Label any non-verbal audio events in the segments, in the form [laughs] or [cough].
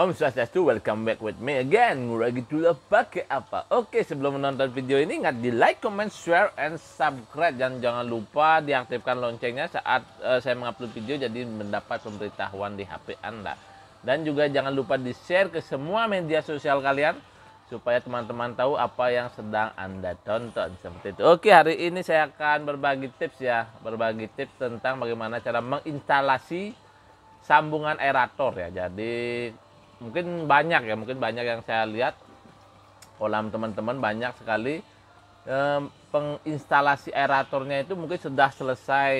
Om Swastiastu, welcome back with me again. gitu gitulah pakai apa? Oke, sebelum menonton video ini ingat di like, comment, share, and subscribe dan jangan lupa diaktifkan loncengnya saat uh, saya mengupload video jadi mendapat pemberitahuan di HP Anda. Dan juga jangan lupa di-share ke semua media sosial kalian supaya teman-teman tahu apa yang sedang Anda tonton seperti itu. Oke, hari ini saya akan berbagi tips ya, berbagi tips tentang bagaimana cara menginstalasi sambungan aerator ya. Jadi mungkin banyak ya mungkin banyak yang saya lihat kolam teman-teman banyak sekali eh, penginstalasi aeratornya itu mungkin sudah selesai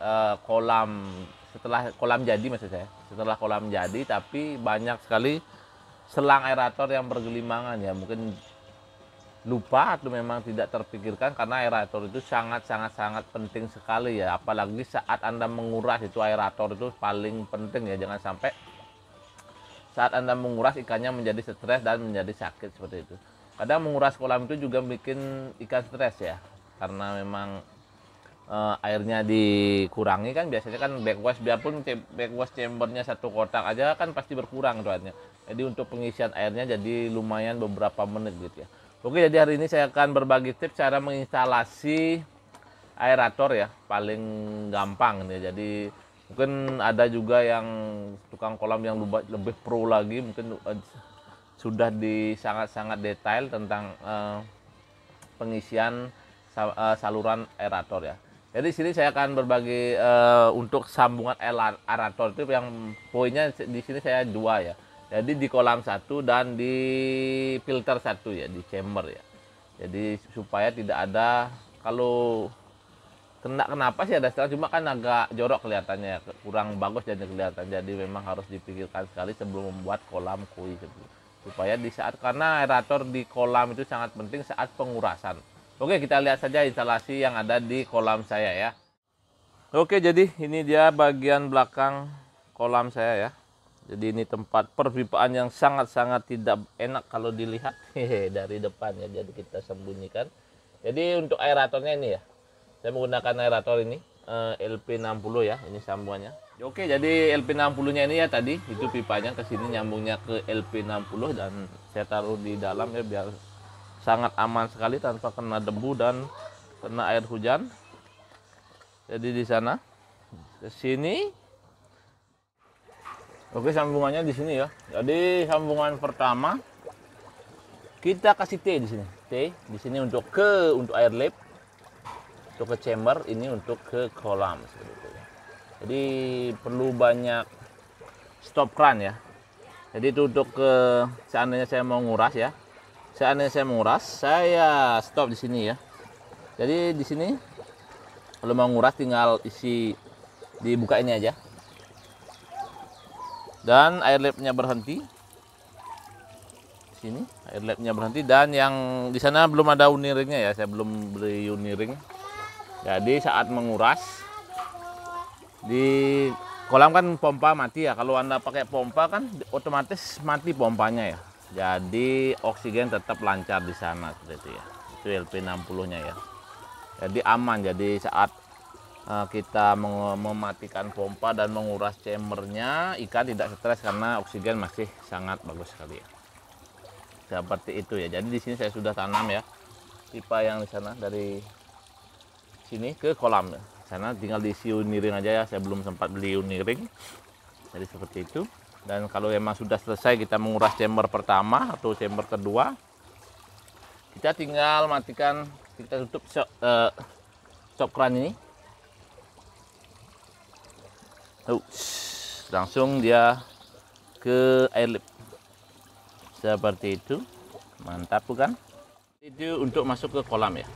eh, kolam setelah kolam jadi maksud saya setelah kolam jadi tapi banyak sekali selang aerator yang bergelimangan ya mungkin lupa atau memang tidak terpikirkan karena aerator itu sangat sangat sangat penting sekali ya apalagi saat anda menguras itu aerator itu paling penting ya jangan sampai saat Anda menguras ikannya menjadi stres dan menjadi sakit seperti itu. Kadang menguras kolam itu juga bikin ikan stres ya. Karena memang e, airnya dikurangi kan biasanya kan backwash biarpun backwash chambernya satu kotak aja kan pasti berkurang tuannya. Jadi untuk pengisian airnya jadi lumayan beberapa menit gitu ya. Oke jadi hari ini saya akan berbagi tips cara menginstalasi aerator ya paling gampang nih jadi mungkin ada juga yang tukang kolam yang lebih pro lagi mungkin uh, sudah di sangat-sangat detail tentang uh, pengisian uh, saluran aerator ya jadi sini saya akan berbagi uh, untuk sambungan aerator itu yang poinnya di sini saya dua ya jadi di kolam satu dan di filter satu ya di chamber ya jadi supaya tidak ada kalau kena kenapa sih ada setelan cuma kan agak jorok kelihatannya kurang bagus jadi kelihatan jadi memang harus dipikirkan sekali sebelum membuat kolam koi gitu. supaya di saat karena aerator di kolam itu sangat penting saat pengurasan oke kita lihat saja instalasi yang ada di kolam saya ya oke jadi ini dia bagian belakang kolam saya ya jadi ini tempat perpipaan yang sangat-sangat tidak enak kalau dilihat [laughs] dari depan ya. Jadi kita sembunyikan. Jadi untuk aeratornya ini ya saya menggunakan aerator ini eh, LP60 ya ini sambungannya oke jadi LP60 nya ini ya tadi itu pipanya kesini nyambungnya ke LP60 dan saya taruh di dalam ya biar sangat aman sekali tanpa kena debu dan kena air hujan jadi di sana ke sini oke sambungannya di sini ya jadi sambungan pertama kita kasih T di sini T di sini untuk ke untuk air lab untuk ke chamber ini untuk ke kolam seperti jadi perlu banyak stop kran ya jadi itu untuk ke seandainya saya mau nguras ya seandainya saya mau nguras, saya stop di sini ya jadi di sini kalau mau nguras tinggal isi dibuka ini aja dan air labnya berhenti sini air labnya berhenti dan yang di sana belum ada uniringnya ya saya belum beli uniring jadi saat menguras di kolam kan pompa mati ya. Kalau Anda pakai pompa kan otomatis mati pompanya ya. Jadi oksigen tetap lancar di sana seperti ya. Itu LP60-nya ya. Jadi aman. Jadi saat eh, kita mematikan pompa dan menguras chambernya ikan tidak stres karena oksigen masih sangat bagus sekali ya seperti itu ya jadi di sini saya sudah tanam ya pipa yang di sana dari sini ke kolam sana tinggal uniring aja ya saya belum sempat beli uniring jadi seperti itu dan kalau emang sudah selesai kita menguras chamber pertama atau chamber kedua kita tinggal matikan kita tutup shock, uh, eh, shock kran ini uh, langsung dia ke air lip seperti itu mantap bukan itu untuk masuk ke kolam ya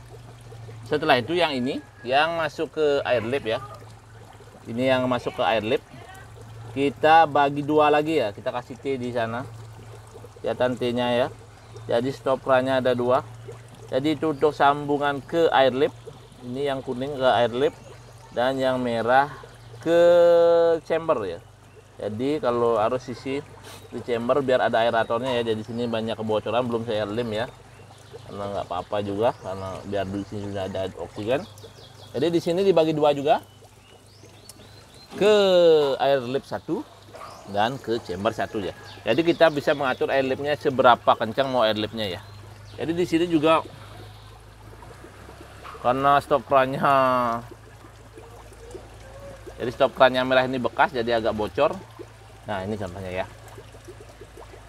setelah itu yang ini yang masuk ke air lip ya ini yang masuk ke air lip kita bagi dua lagi ya kita kasih T di sana ya T ya jadi stopranya ada dua jadi itu untuk sambungan ke air lip ini yang kuning ke air lip dan yang merah ke chamber ya jadi kalau harus sisi di chamber biar ada aeratornya ya jadi sini banyak kebocoran belum saya lem ya karena nggak apa-apa juga karena biar di sini sudah ada oksigen jadi di sini dibagi dua juga ke air lip satu dan ke chamber satu ya jadi kita bisa mengatur air lipnya seberapa kencang mau air lipnya ya jadi di sini juga karena stop kerannya jadi stop kerannya merah ini bekas jadi agak bocor nah ini contohnya ya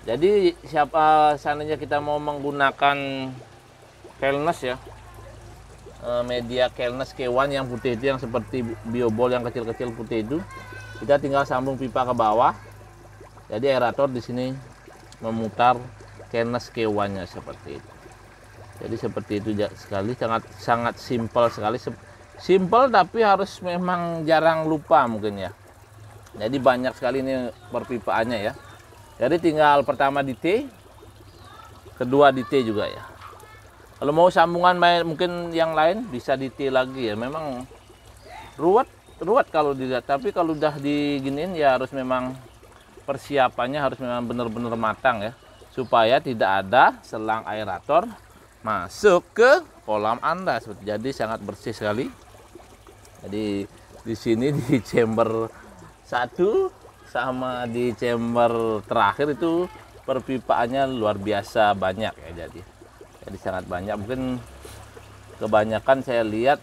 jadi siapa seandainya kita mau menggunakan kelnes ya eh, media kelnes K1 yang putih itu yang seperti biobol yang kecil-kecil putih itu kita tinggal sambung pipa ke bawah jadi aerator di sini memutar kelnes nya seperti itu jadi seperti itu sekali sangat sangat simpel sekali simpel tapi harus memang jarang lupa mungkin ya jadi banyak sekali ini perpipaannya ya jadi tinggal pertama di T, kedua di T juga ya. Kalau mau sambungan mungkin yang lain bisa di T lagi ya. Memang ruwet ruwet kalau dilihat, tapi kalau udah diginin ya harus memang persiapannya harus memang benar-benar matang ya. Supaya tidak ada selang aerator masuk ke kolam Anda. Jadi sangat bersih sekali. Jadi di sini di [laughs] chamber satu sama di chamber terakhir itu perpipaannya luar biasa banyak ya jadi jadi sangat banyak mungkin kebanyakan saya lihat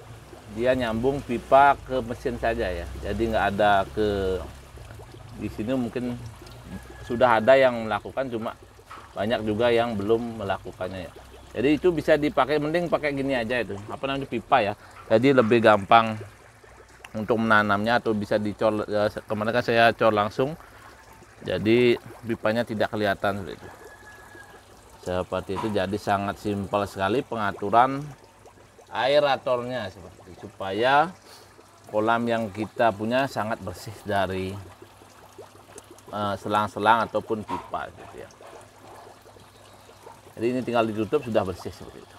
dia nyambung pipa ke mesin saja ya jadi nggak ada ke di sini mungkin sudah ada yang melakukan cuma banyak juga yang belum melakukannya ya jadi itu bisa dipakai mending pakai gini aja itu apa namanya pipa ya jadi lebih gampang untuk menanamnya atau bisa dicor eh, kemarin kan saya cor langsung jadi pipanya tidak kelihatan seperti itu seperti itu jadi sangat simpel sekali pengaturan aeratornya seperti itu. supaya kolam yang kita punya sangat bersih dari eh, selang-selang uh, ataupun pipa gitu ya jadi ini tinggal ditutup sudah bersih seperti itu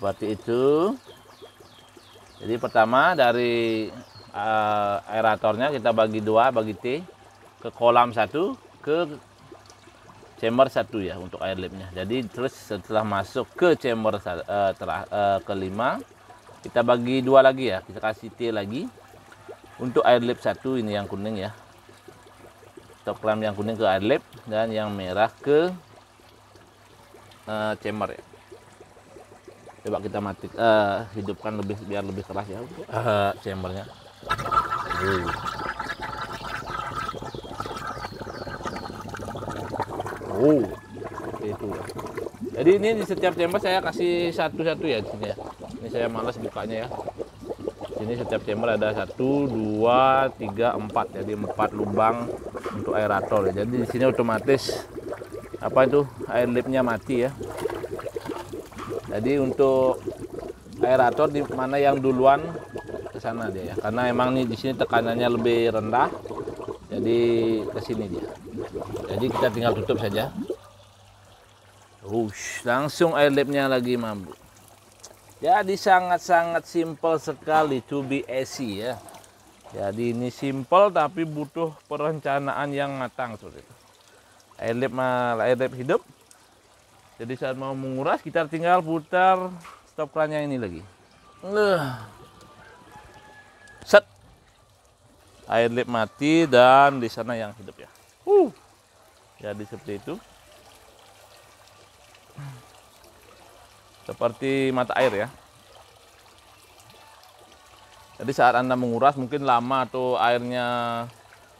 seperti itu jadi pertama dari uh, aeratornya kita bagi dua, bagi T ke kolam satu, ke chamber satu ya untuk air lipnya. Jadi terus setelah masuk ke chamber uh, terah, uh, kelima kita bagi dua lagi ya, kita kasih T lagi untuk air lip satu ini yang kuning ya. Top clamp yang kuning ke air lip dan yang merah ke uh, chamber ya coba kita mati uh, hidupkan lebih biar lebih keras ya uh, chambernya uh. oh itu jadi ini di setiap chamber saya kasih satu-satu ya di sini ya ini saya malas bukanya ya ini setiap chamber ada satu dua tiga empat jadi empat lubang untuk aerator jadi di sini otomatis apa itu air lipnya mati ya jadi untuk aerator di mana yang duluan ke sana dia ya. Karena emang nih di sini tekanannya lebih rendah. Jadi ke sini dia. Jadi kita tinggal tutup saja. Ush, langsung air lipnya lagi mampu Jadi sangat-sangat simple sekali to be easy ya. Jadi ini simple tapi butuh perencanaan yang matang seperti itu. Air lip, air lip hidup jadi saat mau menguras kita tinggal putar stop kerannya ini lagi. Set. Air lip mati dan di sana yang hidup ya. Uh. Jadi seperti itu. Seperti mata air ya. Jadi saat Anda menguras mungkin lama atau airnya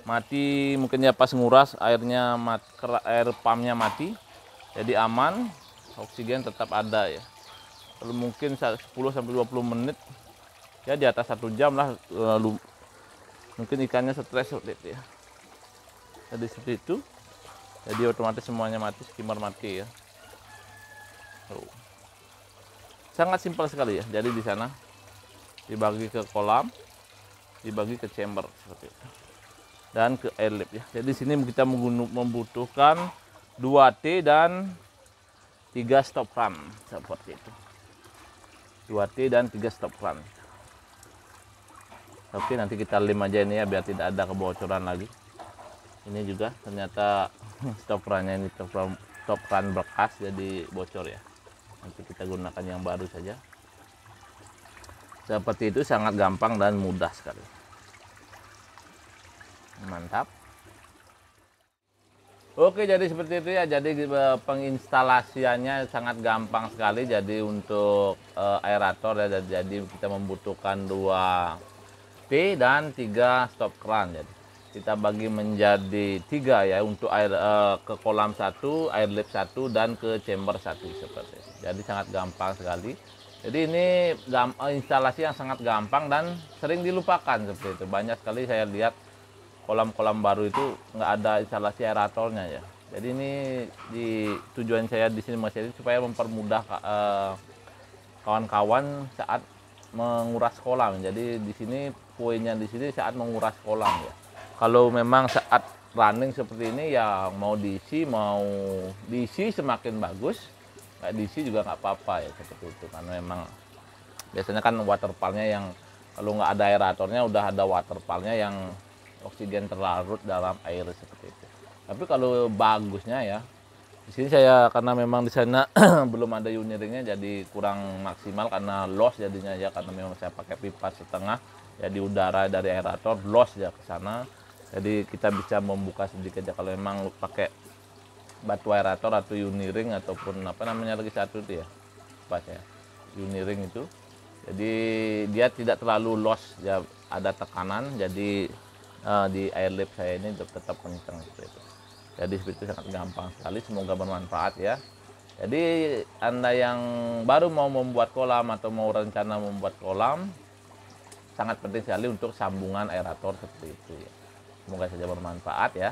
mati, mungkin ya pas nguras airnya mat, air pumpnya mati jadi aman oksigen tetap ada ya lalu mungkin 10 sampai 20 menit ya di atas satu jam lah lalu mungkin ikannya stres seperti ya jadi seperti itu jadi otomatis semuanya mati skimmer mati ya lalu. sangat simpel sekali ya jadi di sana dibagi ke kolam dibagi ke chamber seperti itu dan ke air lip ya jadi sini kita membutuhkan 2T dan 3 stop ram seperti itu 2T dan 3 stop ram oke nanti kita lem aja ini ya biar tidak ada kebocoran lagi ini juga ternyata [laughs] stop runnya ini stop run, stop run bekas jadi bocor ya nanti kita gunakan yang baru saja seperti itu sangat gampang dan mudah sekali mantap Oke, jadi seperti itu ya. Jadi e, penginstalasiannya sangat gampang sekali. Jadi untuk uh, aerator ya, jadi kita membutuhkan dua P dan tiga stop kran. Jadi kita bagi menjadi tiga ya untuk air uh, ke kolam satu, air lip satu dan ke chamber satu seperti itu. Jadi sangat gampang sekali. Jadi ini instalasi yang sangat gampang dan sering dilupakan seperti itu. Banyak sekali saya lihat kolam-kolam baru itu nggak ada instalasi aeratornya ya. Jadi ini di tujuan saya di sini masih supaya mempermudah eh, kawan-kawan eh, saat menguras kolam. Jadi di sini poinnya di sini saat menguras kolam ya. Kalau memang saat running seperti ini ya mau diisi mau diisi semakin bagus, nggak diisi juga nggak apa-apa ya seperti itu karena memang biasanya kan waterfallnya yang kalau nggak ada aeratornya udah ada waterfallnya yang oksigen terlarut dalam air seperti itu. Tapi kalau bagusnya ya, di sini saya karena memang di sana [clears throat] belum ada uniringnya jadi kurang maksimal karena loss jadinya ya karena memang saya pakai pipa setengah jadi ya, udara dari aerator loss ya ke sana. Jadi kita bisa membuka sedikit ya kalau memang pakai batu aerator atau uniring ataupun apa namanya lagi satu itu ya. Pas ya. Uniring itu. Jadi dia tidak terlalu loss ya ada tekanan jadi uh, di lift saya ini tetap kencang seperti itu jadi seperti itu sangat gampang sekali semoga bermanfaat ya jadi anda yang baru mau membuat kolam atau mau rencana membuat kolam sangat penting sekali untuk sambungan aerator seperti itu ya. semoga saja bermanfaat ya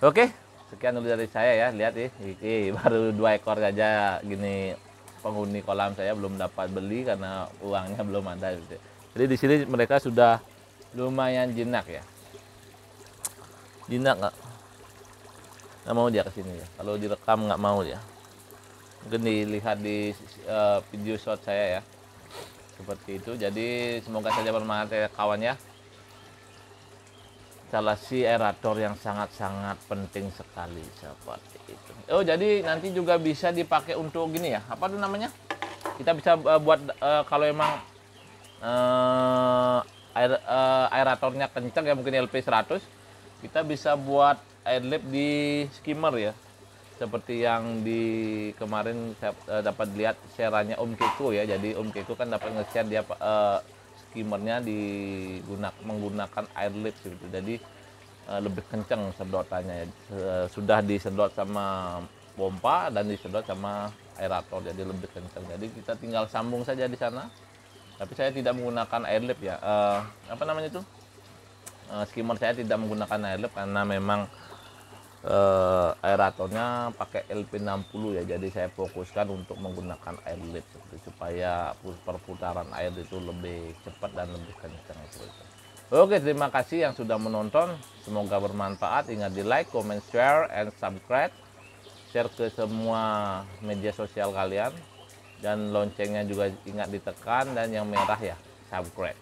oke sekian dulu dari saya ya lihat ya Iki, [laughs] baru dua ekor saja gini penghuni kolam saya belum dapat beli karena uangnya [laughs] belum ada jadi di sini mereka sudah lumayan jinak ya Dina nggak nggak mau dia kesini ya. Kalau direkam nggak mau ya Mungkin dilihat di uh, video shot saya ya. Seperti itu. Jadi semoga saja bermanfaat ya kawan ya. Instalasi aerator yang sangat-sangat penting sekali seperti itu. Oh jadi nanti juga bisa dipakai untuk gini ya. Apa tuh namanya? Kita bisa uh, buat uh, kalau emang uh, air, uh, aeratornya kenceng ya mungkin LP 100 kita bisa buat air lift di skimmer ya seperti yang di kemarin saya, eh, dapat lihat seranya Om Keko ya jadi Om Keko kan dapat nge-share dia uh, skimmernya digunak menggunakan lift gitu jadi uh, lebih kencang sedotannya ya. sudah disedot sama pompa dan disedot sama aerator jadi lebih kencang jadi kita tinggal sambung saja di sana tapi saya tidak menggunakan air lift ya uh, apa namanya itu uh, skimmer saya tidak menggunakan air lift karena memang uh, aeratornya pakai LP60 ya jadi saya fokuskan untuk menggunakan air lift supaya perputaran air itu lebih cepat dan lebih kencang itu. Oke, terima kasih yang sudah menonton. Semoga bermanfaat. Ingat di like, comment, share, and subscribe. Share ke semua media sosial kalian. Dan loncengnya juga ingat ditekan dan yang merah ya, subscribe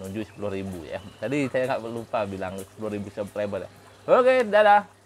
menuju 10.000 ya. Tadi saya nggak lupa bilang 10.000 subscriber ya. Oke, dadah.